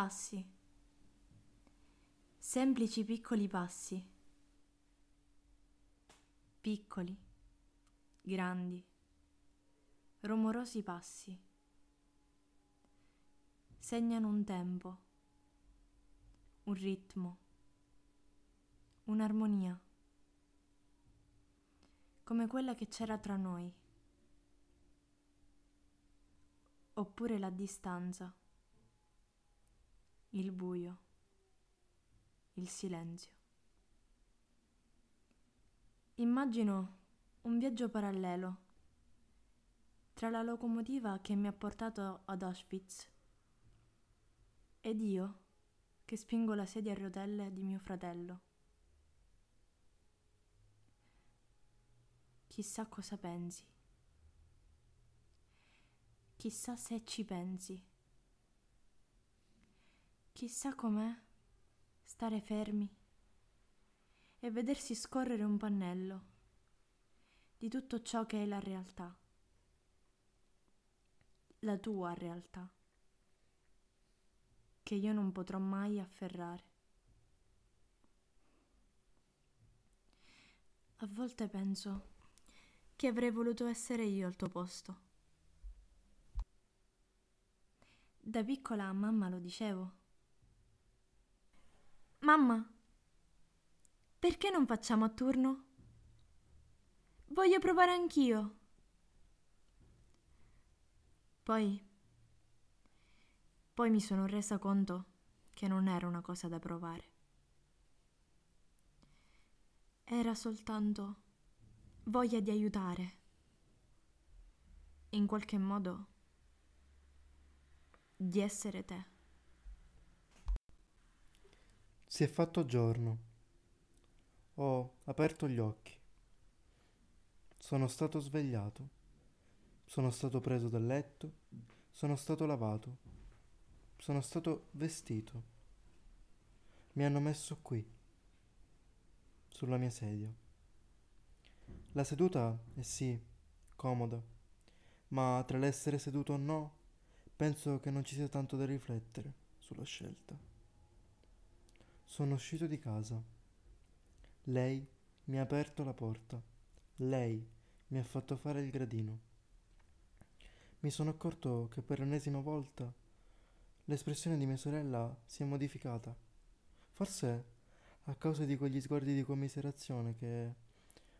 passi, semplici piccoli passi, piccoli, grandi, rumorosi passi, segnano un tempo, un ritmo, un'armonia, come quella che c'era tra noi, oppure la distanza il buio, il silenzio. Immagino un viaggio parallelo tra la locomotiva che mi ha portato ad Auschwitz ed io che spingo la sedia a rotelle di mio fratello. Chissà cosa pensi. Chissà se ci pensi. Chissà com'è stare fermi e vedersi scorrere un pannello di tutto ciò che è la realtà, la tua realtà, che io non potrò mai afferrare. A volte penso che avrei voluto essere io al tuo posto. Da piccola mamma lo dicevo Mamma, perché non facciamo a turno? Voglio provare anch'io. Poi... Poi mi sono resa conto che non era una cosa da provare. Era soltanto voglia di aiutare. In qualche modo, di essere te. Si è fatto giorno. Ho aperto gli occhi. Sono stato svegliato. Sono stato preso dal letto. Sono stato lavato. Sono stato vestito. Mi hanno messo qui, sulla mia sedia. La seduta è sì, comoda, ma tra l'essere seduto o no, penso che non ci sia tanto da riflettere sulla scelta. Sono uscito di casa. Lei mi ha aperto la porta. Lei mi ha fatto fare il gradino. Mi sono accorto che per l'ennesima volta l'espressione di mia sorella si è modificata. Forse a causa di quegli sguardi di commiserazione che,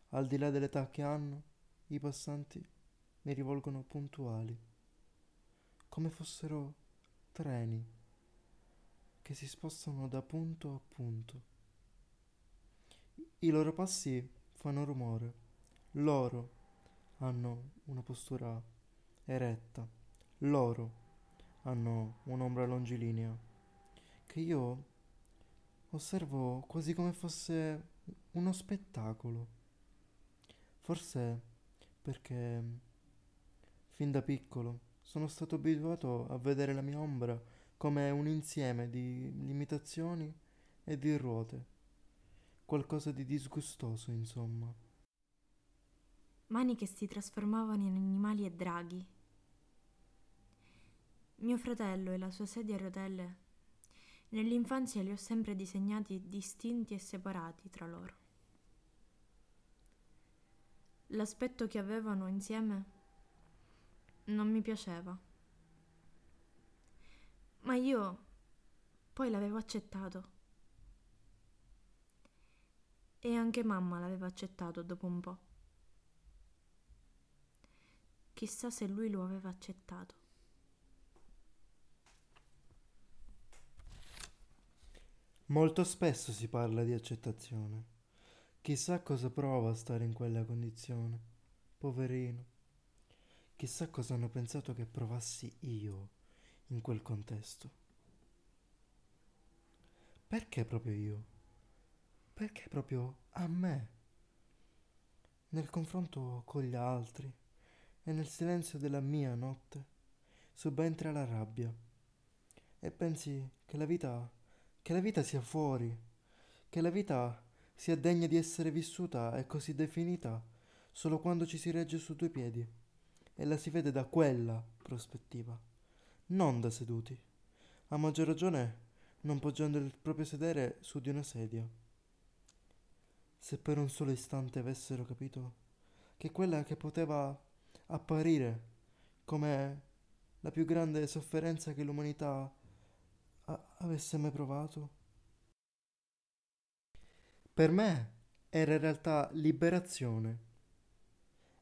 al di là dell'età che hanno, i passanti mi rivolgono puntuali, come fossero treni che si spostano da punto a punto. I loro passi fanno rumore. Loro hanno una postura eretta. Loro hanno un'ombra longilinea che io osservo quasi come fosse uno spettacolo. Forse perché fin da piccolo sono stato abituato a vedere la mia ombra come un insieme di limitazioni e di ruote. Qualcosa di disgustoso, insomma. Mani che si trasformavano in animali e draghi. Mio fratello e la sua sedia a rotelle Nell'infanzia li ho sempre disegnati distinti e separati tra loro. L'aspetto che avevano insieme non mi piaceva ma io poi l'avevo accettato. E anche mamma l'aveva accettato dopo un po'. Chissà se lui lo aveva accettato. Molto spesso si parla di accettazione. Chissà cosa prova a stare in quella condizione. Poverino. Chissà cosa hanno pensato che provassi io in quel contesto. Perché proprio io? Perché proprio a me? Nel confronto con gli altri e nel silenzio della mia notte subentra la rabbia e pensi che la vita che la vita sia fuori, che la vita sia degna di essere vissuta e così definita solo quando ci si regge su due piedi e la si vede da quella prospettiva non da seduti, a maggior ragione non poggiando il proprio sedere su di una sedia. Se per un solo istante avessero capito che quella che poteva apparire come la più grande sofferenza che l'umanità a- avesse mai provato. Per me era in realtà liberazione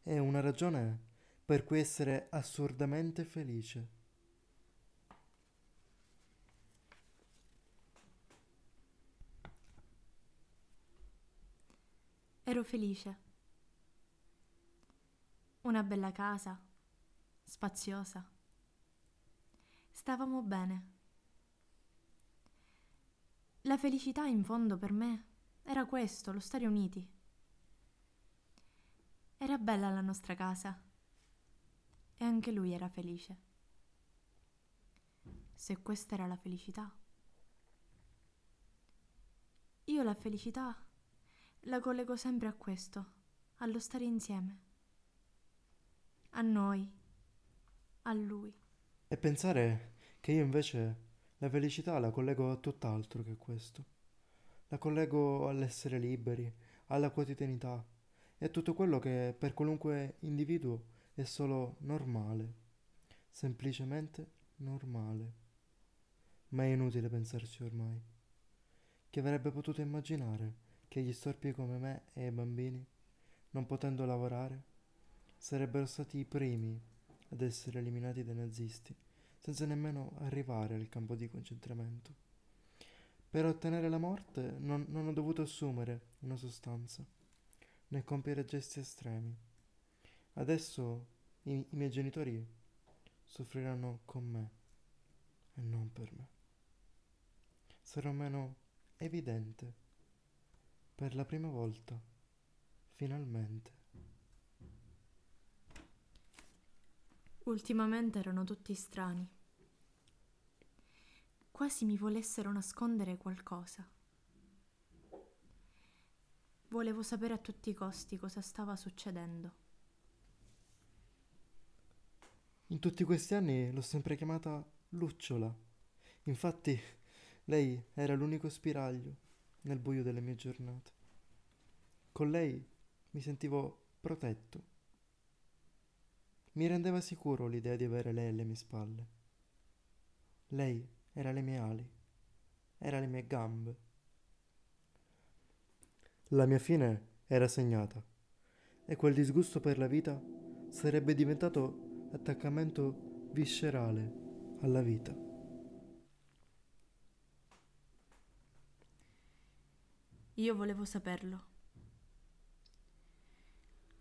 e una ragione per cui essere assurdamente felice. Ero felice. Una bella casa, spaziosa. Stavamo bene. La felicità in fondo per me era questo, lo stare uniti. Era bella la nostra casa e anche lui era felice. Se questa era la felicità. Io la felicità la collego sempre a questo, allo stare insieme. A noi, a lui. E pensare che io invece la felicità la collego a tutt'altro che questo. La collego all'essere liberi, alla quotidianità e a tutto quello che per qualunque individuo è solo normale, semplicemente normale. Ma è inutile pensarci ormai. Chi avrebbe potuto immaginare? che gli storpi come me e i bambini, non potendo lavorare, sarebbero stati i primi ad essere eliminati dai nazisti, senza nemmeno arrivare al campo di concentramento. Per ottenere la morte non, non ho dovuto assumere una sostanza, né compiere gesti estremi. Adesso i, i miei genitori soffriranno con me e non per me. Sarò meno evidente per la prima volta, finalmente. Ultimamente erano tutti strani. Quasi mi volessero nascondere qualcosa. Volevo sapere a tutti i costi cosa stava succedendo. In tutti questi anni l'ho sempre chiamata Lucciola. Infatti, lei era l'unico spiraglio nel buio delle mie giornate. Con lei mi sentivo protetto. Mi rendeva sicuro l'idea di avere lei alle mie spalle. Lei era le mie ali, era le mie gambe. La mia fine era segnata e quel disgusto per la vita sarebbe diventato attaccamento viscerale alla vita. Io volevo saperlo.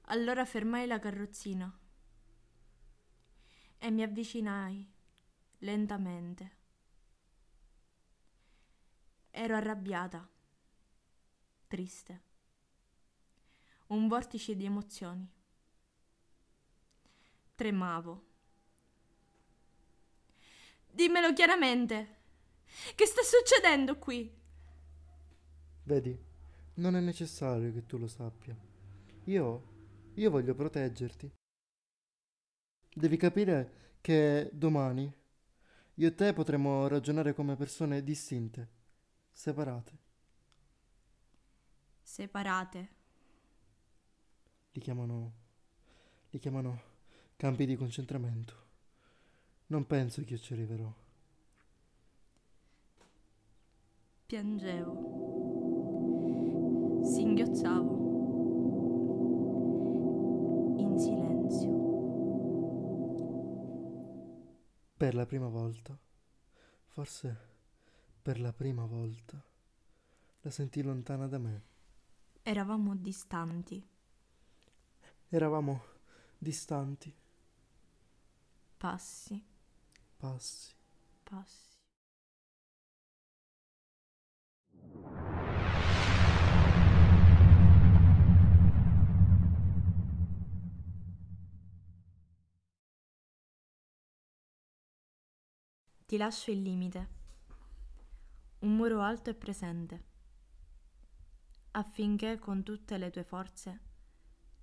Allora fermai la carrozzina e mi avvicinai lentamente. Ero arrabbiata, triste, un vortice di emozioni. Tremavo. Dimmelo chiaramente. Che sta succedendo qui? Vedi, non è necessario che tu lo sappia. Io, io voglio proteggerti. Devi capire che domani io e te potremo ragionare come persone distinte, separate. Separate. Li chiamano, li chiamano campi di concentramento. Non penso che io ci arriverò. Piangevo pensavo. In silenzio. Per la prima volta, forse per la prima volta, la sentii lontana da me. Eravamo distanti. Eravamo distanti. Passi. Passi. Passi. Ti lascio il limite. Un muro alto e presente, affinché con tutte le tue forze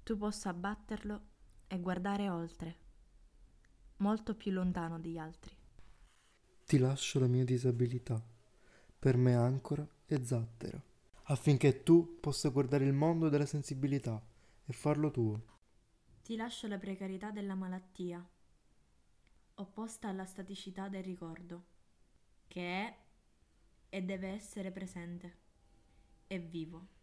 tu possa abbatterlo e guardare oltre, molto più lontano degli altri. Ti lascio la mia disabilità, per me ancora e zattera, affinché tu possa guardare il mondo della sensibilità e farlo tuo. Ti lascio la precarietà della malattia opposta alla staticità del ricordo, che è e deve essere presente, è vivo.